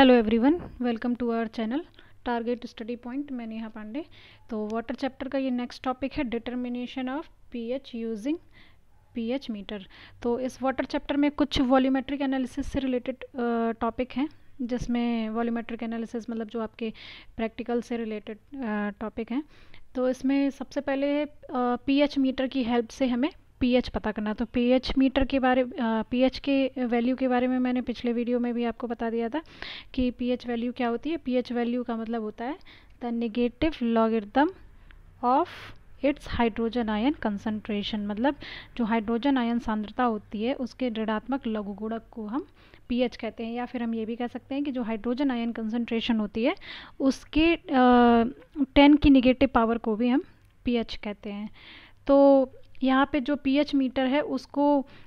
hello everyone welcome to our channel target study point मैं नेहा पांडे तो water chapter का ये नेक्स्ट टॉपिक है determination of pH using pH meter तो इस वाटर चैप्टर में कुछ वॉल्यूमेट्रिक एनालिसिस से रिलेटेड टॉपिक हैं जिसमें वॉल्यूमेट्रिक एनालिसिस मतलब जो आपके प्रैक्टिकल से रिलेटेड टॉपिक हैं तो इसमें सबसे पहले पीएच मीटर की हेल्प से हमें पीएच पता करना तो पीएच मीटर के बारे पीएच के वैल्यू के बारे में मैंने पिछले वीडियो में भी आपको बता दिया था कि पीएच वैल्यू क्या होती है पीएच वैल्यू का मतलब होता है the negative logarithm of its hydrogen ion concentration मतलब जो हाइड्रोजन आयन सांद्रता होती है उसके ऋणात्मक लघुगुणक को हम पीएच कहते हैं या फिर हम ये भी कह सकते हैं कि जो हाइड्रोजन आयन कंसनट्रेशन होती है उसके टेन की निगेटिव पावर को भी हम पीएच कहते हैं तो यहाँ पे जो पीएच मीटर है उसको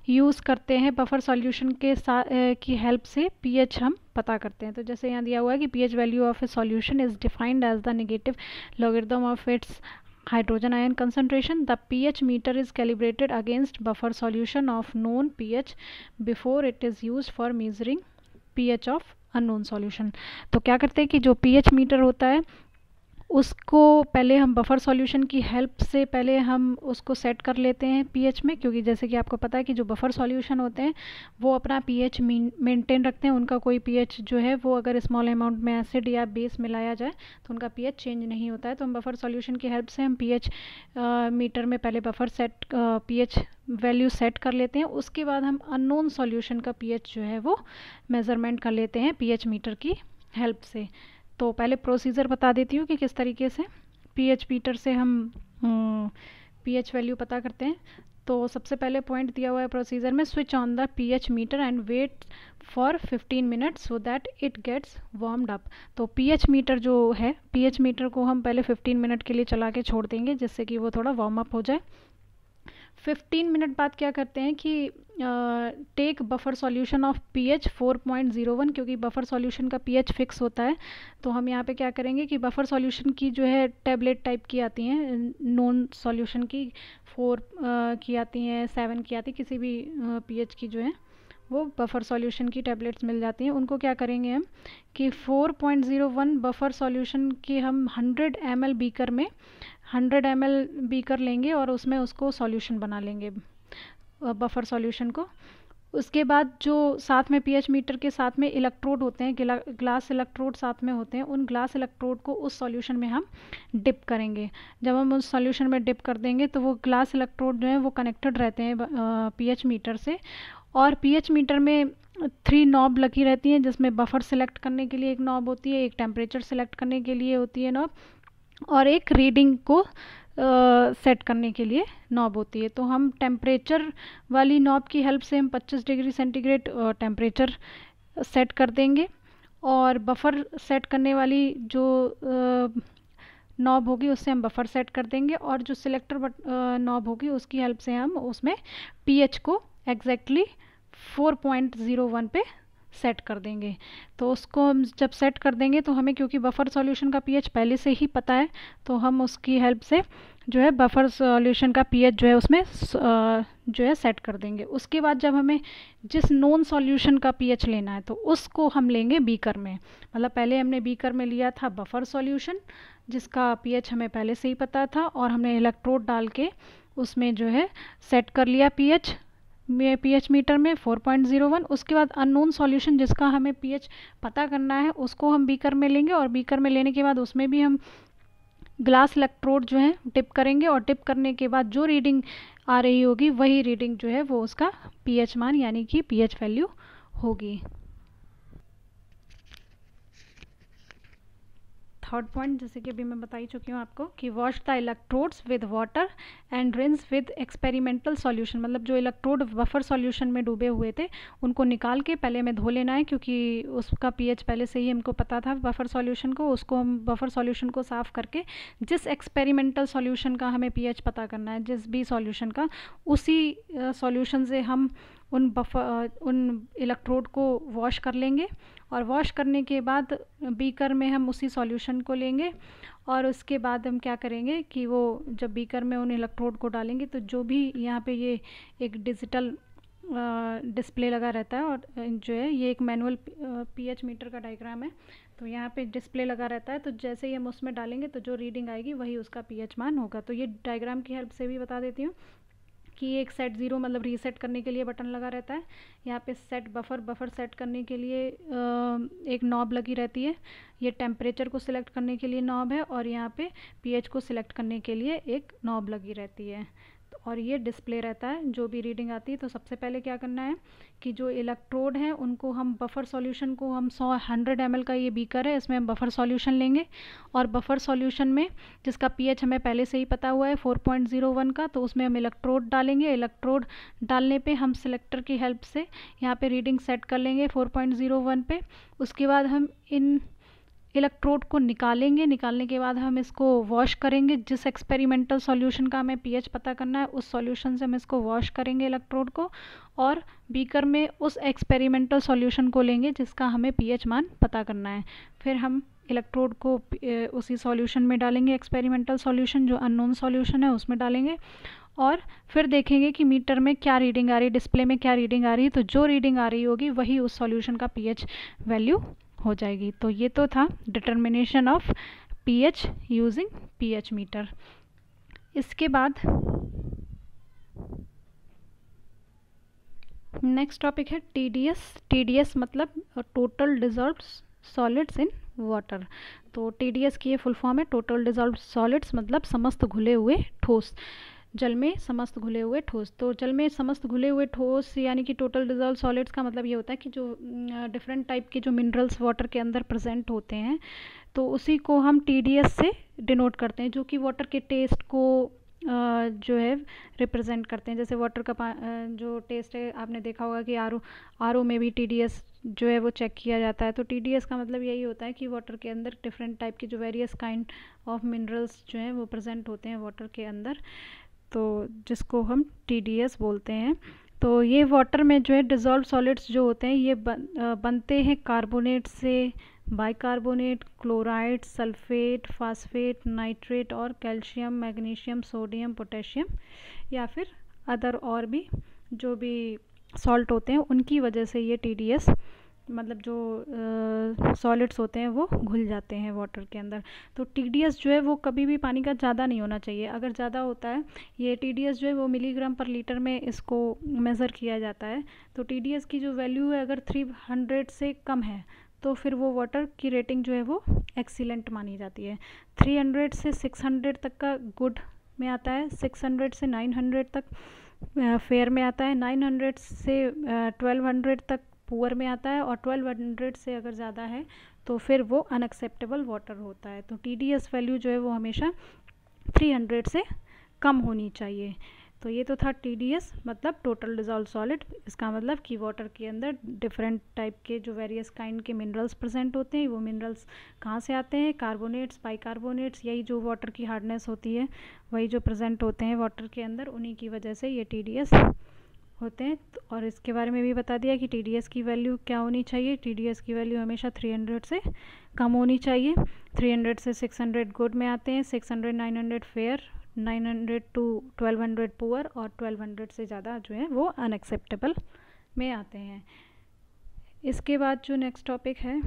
यूज़ करते हैं बफर सॉल्यूशन के साथ की हेल्प से पीएच हम पता करते हैं तो जैसे यहाँ दिया हुआ है कि pH value of a solution is defined as the negative logarithm of its hydrogen ion concentration the pH meter is calibrated against buffer solution of known pH before it is use for measuring pH of unknown solution तो क्या करते हैं कि जो pH meter होता है उसको पहले हम बफर सॉल्यूशन की हेल्प से पहले हम उसको सेट कर लेते हैं पीएच में क्योंकि जैसे कि आपको पता है कि जो बफर सॉल्यूशन होते हैं वो अपना पीएच मेंटेन रखते हैं उनका कोई पीएच जो है वो अगर स्मॉल अमाउंट में एसिड या बेस मिलाया जाए तो उनका पीएच चेंज नहीं होता है तो हम बफर सॉल्यूशन की हेल्प से हम पी मीटर में पहले बफर सेट पी वैल्यू सेट कर लेते हैं उसके बाद हम अननोन सॉल्यूशन का पीएच जो है वो मेज़रमेंट कर लेते हैं पीएच मीटर की हेल्प से तो पहले प्रोसीजर बता देती हूँ कि किस तरीके से पी एच मीटर से हम पी एच वैल्यू पता करते हैं तो सबसे पहले पॉइंट दिया हुआ है प्रोसीजर में switch on the P H meter and wait for 15 minute so that it gets warmed up तो पी एच मीटर जो है पी एच मीटर को हम पहले 15 मिनट के लिए चला के छोड़ देंगे जिससे कि वो थोड़ा वार्म अप हो जाए 15 मिनट बाद क्या करते हैं कि take buffer solution of pH 4.01 क्योंकि बफर सॉल्यूशन का पीएच फिक्स होता है तो हम यहाँ पे क्या करेंगे कि बफर सॉल्यूशन की जो है टैबलेट टाइप की आती हैं नॉन सॉल्यूशन की फोर uh, की आती हैं सेवन की आती किसी भी पी uh, की जो है वो बफर सॉल्यूशन की टैबलेट्स मिल जाती हैं उनको क्या करेंगे हम कि 4.01 बफर सॉल्यूशन की हम 100 एम बीकर में हंड्रेड एम बीकर लेंगे और उसमें उसको सॉल्यूशन बना लेंगे बफर सॉल्यूशन को उसके बाद जो साथ में पीएच मीटर के साथ में इलेक्ट्रोड होते हैं गिला, ग्लास इलेक्ट्रोड साथ में होते हैं उन ग्लास इलेक्ट्रोड को उस सॉल्यूशन में हम डिप करेंगे जब हम उस सॉल्यूशन में डिप कर देंगे तो वो ग्लास इलेक्ट्रोड जो है वो कनेक्टेड रहते हैं पीएच मीटर से और पीएच मीटर में थ्री नॉब लगी रहती हैं जिसमें बफर सेलेक्ट करने के लिए एक नॉब होती है एक टेम्परेचर सेलेक्ट करने के लिए होती है नॉब और एक रीडिंग को सेट uh, करने के लिए नॉब होती है तो हम टेम्परेचर वाली नॉब की हेल्प से हम 25 डिग्री सेंटीग्रेड टेम्परेचर सेट कर देंगे और बफर सेट करने वाली जो uh, नॉब होगी उससे हम बफर सेट कर देंगे और जो सिलेक्टर बट नॉब होगी उसकी हेल्प से हम उसमें पीएच को एग्जैक्टली exactly 4.01 पे सेट कर देंगे तो उसको हम जब सेट कर देंगे तो हमें क्योंकि बफर सॉल्यूशन का पीएच पहले से ही पता है तो हम उसकी हेल्प से जो है बफर सॉल्यूशन का पीएच जो है उसमें जो है सेट कर देंगे उसके बाद जब हमें जिस नॉन सॉल्यूशन का पीएच लेना है तो उसको हम लेंगे बीकर में मतलब पहले हमने बीकर में लिया था बफर सॉल्यूशन जिसका पीएच हमें पहले से ही पता था और हमने इलेक्ट्रोड डाल के उसमें जो है सेट कर लिया पीएच पीएच मीटर में 4.01 उसके बाद अननोन सॉल्यूशन जिसका हमें पीएच पता करना है उसको हम बीकर में लेंगे और बीकर में लेने के बाद उसमें भी हम ग्लास इलेक्ट्रोड जो है टिप करेंगे और टिप करने के बाद जो रीडिंग आ रही होगी वही रीडिंग जो है वो उसका पीएच मान यानी कि पीएच वैल्यू होगी थर्ड पॉइंट जैसे कि अभी मैं बता ही चुकी हूँ आपको कि wash the electrodes with water and rinse with experimental solution मतलब जो इलेक्ट्रोड बफर सॉल्यूशन में डूबे हुए थे उनको निकाल के पहले हमें धो लेना है क्योंकि उसका पीएच पहले से ही हमको पता था बफर सॉल्यूशन को उसको हम बफर सॉल्यूशन को साफ़ करके जिस एक्सपेरिमेंटल सॉल्यूशन का हमें पीएच पता करना है जिस भी सॉल्यूशन का उसी सॉल्यूशन से हम उन बफर उन इलेक्ट्रोड को वॉश कर लेंगे और वॉश करने के बाद बीकर में हम उसी सॉल्यूशन को लेंगे और उसके बाद हम क्या करेंगे कि वो जब बीकर में उन इलेक्ट्रोड को डालेंगे तो जो भी यहाँ पे ये एक डिजिटल डिस्प्ले लगा रहता है और जो है ये एक मैनुअल पीएच मीटर का डायग्राम है तो यहाँ पे डिस्प्ले लगा रहता है तो जैसे ही हम उसमें डालेंगे तो जो रीडिंग आएगी वही उसका पीएच मान होगा तो ये डायग्राम की हेल्प से भी बता देती हूँ कि एक सेट ज़ीरो मतलब रीसेट करने के लिए बटन लगा रहता है यहाँ पे सेट बफर बफर सेट करने के लिए एक नॉब लगी रहती है ये टेम्परेचर को सिलेक्ट करने के लिए नॉब है और यहाँ पे पीएच को सिलेक्ट करने के लिए एक नॉब लगी रहती है और ये डिस्प्ले रहता है जो भी रीडिंग आती है तो सबसे पहले क्या करना है कि जो इलेक्ट्रोड हैं उनको हम बफर सॉल्यूशन को हम 100 हंड्रेड एम का ये बीकर है इसमें हम बफर सॉल्यूशन लेंगे और बफर सॉल्यूशन में जिसका पीएच हमें पहले से ही पता हुआ है 4.01 का तो उसमें हम इलेक्ट्रोड डालेंगे इलेक्ट्रोड डालने पर हम सिलेक्टर की हेल्प से यहाँ पर रीडिंग सेट कर लेंगे फोर पॉइंट पे उसके बाद हम इन इलेक्ट्रोड को निकालेंगे निकालने के बाद हम इसको वॉश करेंगे जिस एक्सपेरिमेंटल सॉल्यूशन का हमें पीएच पता करना है उस सॉल्यूशन से हम इसको वॉश करेंगे इलेक्ट्रोड को और बीकर में उस एक्सपेरिमेंटल सॉल्यूशन को लेंगे जिसका हमें पीएच मान पता करना है फिर हम इलेक्ट्रोड को उसी सॉल्यूशन में डालेंगे एक्सपेरिमेंटल सॉल्यूशन जो अननोन सॉल्यूशन है उसमें डालेंगे और फिर देखेंगे कि मीटर में क्या रीडिंग आ रही है डिस्प्ले में क्या रीडिंग आ रही है तो जो रीडिंग आ रही होगी वही उस सॉल्यूशन का पीएच वैल्यू हो जाएगी तो ये तो था determination of pH using pH meter इसके बाद नेक्स्ट टॉपिक है टीडीएस टीडीएस मतलब total dissolve solids in water तो टीडीएस की ये फुल फॉर्म है टोटल डिजॉल्व सॉलिड्स मतलब समस्त घुले हुए ठोस जल में समस्त घुले हुए ठोस तो जल में समस्त घुले हुए ठोस यानी कि टोटल डिजॉल्व सॉलिड्स का मतलब ये होता है कि जो डिफरेंट टाइप के जो मिनरल्स वाटर के अंदर प्रेजेंट होते हैं तो उसी को हम टी से डिनोट करते हैं जो कि वाटर के टेस्ट को जो है रिप्रेजेंट करते हैं जैसे वाटर का जो टेस्ट है आपने देखा होगा कि आर आर में भी टी जो है वो चेक किया जाता है तो टी का मतलब यही होता है कि वाटर के अंदर डिफरेंट टाइप के जो वेरियस काइंड ऑफ मिनरल्स जो हैं वो प्रेजेंट होते हैं वाटर के अंदर तो जिसको हम टी बोलते हैं तो ये वाटर में जो है डिज़ोल्व सॉलिड्स जो होते हैं ये बन, बनते हैं कार्बोनेट से bicarbonate chloride sulphate phosphate nitrate और कैल्शियम मैग्नीशियम सोडियम पोटेशियम या फिर अदर और भी जो भी सॉल्ट होते हैं उनकी वजह से ये टी मतलब जो सॉलिड्स होते हैं वो घुल जाते हैं वाटर के अंदर तो टी जो है वो कभी भी पानी का ज़्यादा नहीं होना चाहिए अगर ज़्यादा होता है ये टी जो है वो मिलीग्राम पर लीटर में इसको मेज़र किया जाता है तो टी की जो वैल्यू है अगर थ्री हंड्रेड से कम है तो फिर वो वाटर की रेटिंग जो है वो एक्सीलेंट मानी जाती है थ्री हंड्रेड से सिक्स हंड्रेड तक का गुड में आता है सिक्स हंड्रेड से नाइन हंड्रेड तक फेयर में आता है नाइन हंड्रेड से ट्वेल्व हंड्रेड तक पुअर में आता है और 1200 से अगर ज़्यादा है तो फिर वो अनएक्सेप्टेबल वाटर होता है तो टी वैल्यू जो है वो हमेशा 300 से कम होनी चाहिए तो ये तो था टी मतलब टोटल डिजॉल्व सॉलिड इसका मतलब कि वाटर के अंदर डिफरेंट टाइप के जो वेरियस काइंड के मिनरल्स प्रेजेंट होते हैं वो मिनरल्स कहाँ से आते हैं कार्बोनेट्स बाइकार्बोनेट्स यही जो वाटर की हार्डनेस होती है वही जो प्रेजेंट होते हैं वाटर के अंदर उन्हीं की वजह से ये टी होते हैं तो और इसके बारे में भी बता दिया कि टी की वैल्यू क्या होनी चाहिए टी की वैल्यू हमेशा 300 से कम होनी चाहिए 300 से 600 गुड में आते हैं 600 900 फेयर 900 टू 1200 पुअर और 1200 से ज़्यादा जो है वो अनएक्सेप्टेबल में आते हैं इसके बाद जो नेक्स्ट टॉपिक है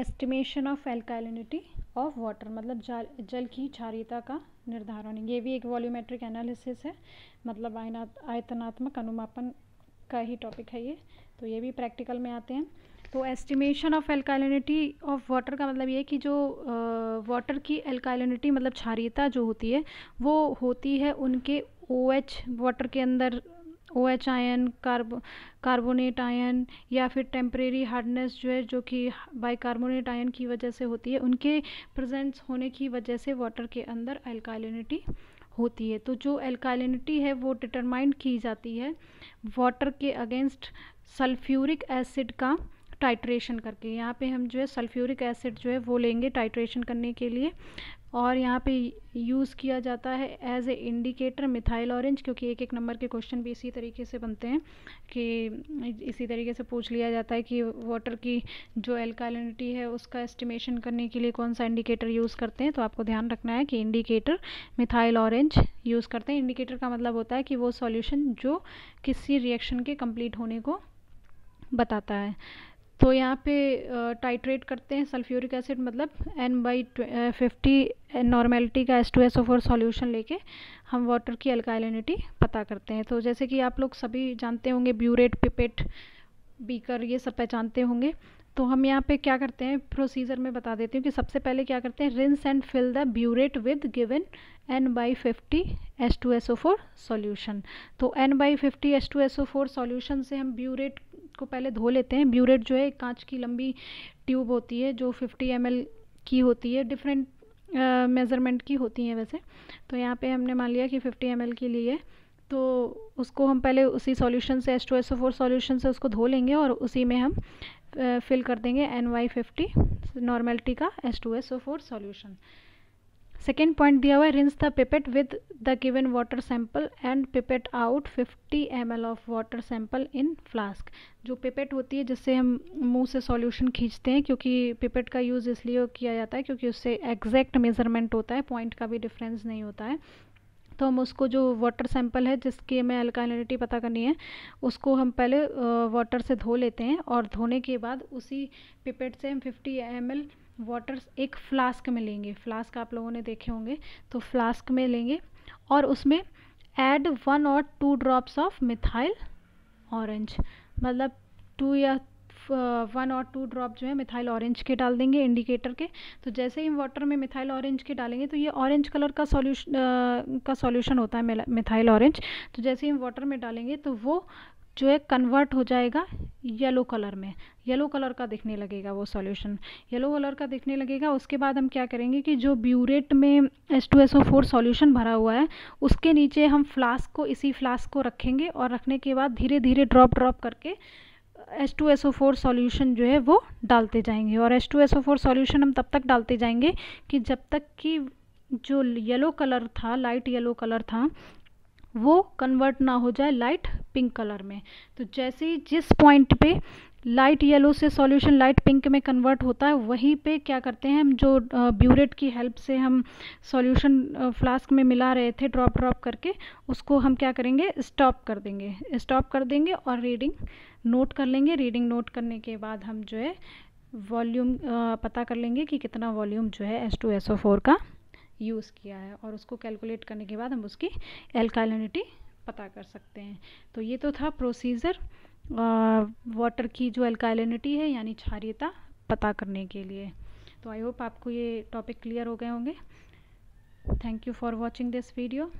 estimation of alkalinity of water मतलब जल जल की क्षारियता का निर्धारण ये भी एक वॉल्यूमेट्रिक एनालिसिस है मतलब आयतनात्मक अनुमापन का ही टॉपिक है ये तो ये भी प्रैक्टिकल में आते हैं तो estimation of alkalinity of water का मतलब ये कि जो वाटर की एल्कालिटी मतलब क्षारियता जो होती है वो होती है उनके ओ एच वाटर के अंदर O H ion carbo carbonate ion या फिर टेम्परेरी हार्डनेस जो है जो कि बाई कार्बोनेट आयन की वजह से होती है उनके प्रजेंट्स होने की वजह से वाटर के अंदर एल्काइलिनिटी होती है तो जो एल्काइलिनिटी है वो डिटरमाइंड की जाती है वाटर के अगेंस्ट सल्फ्यूरिक एसिड का टाइट्रेशन करके यहाँ पे हम जो है सल्फ्यूरिक एसिड जो है वो लेंगे टाइट्रेशन करने के लिए और यहाँ पे यूज़ किया जाता है as a indicator methyl orange क्योंकि एक एक नंबर के क्वेश्चन भी इसी तरीके से बनते हैं कि इसी तरीके से पूछ लिया जाता है कि वाटर की जो एल्कालिनिटी है उसका एस्टिमेशन करने के लिए कौन सा इंडिकेटर यूज़ करते हैं तो आपको ध्यान रखना है कि इंडिकेटर मिथाइल ऑरेंज यूज़ करते हैं इंडिकेटर का मतलब होता है कि वो सॉल्यूशन जो किसी रिएक्शन के कम्प्लीट होने को बताता है तो यहाँ पे टाइट्रेट करते हैं सल्फ्यूरिक एसिड मतलब एन बाई फिफ्टी नॉर्मेलिटी का S two S O four solution लेके हम वाटर की अल्काइलिनिटी पता करते हैं तो जैसे कि आप लोग सभी जानते होंगे ब्यूरेट पिपेट बीकर ये सब पहचानते होंगे तो हम यहाँ पे क्या करते हैं प्रोसीजर में बता देती हूँ कि सबसे पहले क्या करते हैं rinse and fill the burette with given N by fifty S two S O four solution तो N by fifty S two S O four solution से हम ब्यूरेट को पहले धो लेते हैं ब्यूरेट जो है कांच की लंबी ट्यूब होती है जो फिफ्टी एम एल की होती है डिफरेंट मेज़रमेंट uh, की होती हैं वैसे तो यहाँ पे हमने मान लिया कि 50 एम के लिए तो उसको हम पहले उसी सॉल्यूशन से S two S O four solution से उसको धो लेंगे और उसी में हम फिल कर देंगे एन वाई फिफ्टी नॉर्मेलिटी का S two S O four solution second point दिया हुआ है rinse the pipette with the given water sample and pipette out 50 M L of water sample in flask जो pipette होती है जिससे हम मुंह से सॉल्यूशन खींचते हैं क्योंकि पिपेट का यूज़ इसलिए किया जाता है क्योंकि उससे एग्जैक्ट मेजरमेंट होता है पॉइंट का भी डिफरेंस नहीं होता है तो हम उसको जो वाटर सैंपल है जिसकी हमें अल्कालिनिटी पता करनी है उसको हम पहले वाटर से धो लेते हैं और धोने के बाद उसी पिपेट से हम फिफ्टी एम एल वाटर एक फ्लास्क में लेंगे फ्लास्क आप लोगों ने देखे होंगे तो फ्लास्क में लेंगे और उसमें ऐड वन और two drops of methyl orange मतलब टू या वन और टू ड्रॉप जो है मिथाइल ऑरेंज के डाल देंगे इंडिकेटर के तो जैसे ही हम वाटर में मिथाइल ऑरेंज के डालेंगे तो ये ऑरेंज कलर का सॉल्यूशन का सॉल्यूशन होता है मिथाइल ऑरेंज तो जैसे ही हम वाटर में डालेंगे तो वो जो है कन्वर्ट हो जाएगा येलो कलर में येलो कलर का दिखने लगेगा वो सॉल्यूशन येलो कलर का दिखने लगेगा उसके बाद हम क्या करेंगे कि जो ब्यूरेट में S two S O four solution भरा हुआ है उसके नीचे हम फ्लास्क को इसी फ्लास्क को रखेंगे और रखने के बाद धीरे धीरे ड्रॉप ड्रॉप करके S two S O four solution जो है वो डालते जाएंगे और S two S O four solution हम तब तक डालते जाएंगे कि जब तक कि जो येलो कलर था लाइट येलो कलर था वो कन्वर्ट ना हो जाए लाइट पिंक कलर में तो जैसे ही जिस पॉइंट पे लाइट येलो से सॉल्यूशन लाइट पिंक में कन्वर्ट होता है वहीं पे क्या करते हैं हम जो ब्यूरेट की हेल्प से हम सॉल्यूशन फ्लास्क में मिला रहे थे ड्रॉप ड्रॉप करके उसको हम क्या करेंगे स्टॉप कर देंगे स्टॉप कर देंगे और रीडिंग नोट कर लेंगे रीडिंग नोट करने के बाद हम जो है वॉल्यूम पता कर लेंगे कि कितना वॉल्यूम जो है S two S O four का यूज़ किया है और उसको कैलकुलेट करने के बाद हम उसकी एल्कालिनिटी पता कर सकते हैं तो ये तो था प्रोसीजर वाटर की जो एल्कालिनिटी है यानी क्षारियता पता करने के लिए तो आई होप आपको ये टॉपिक क्लियर हो गए होंगे thank you for watching this video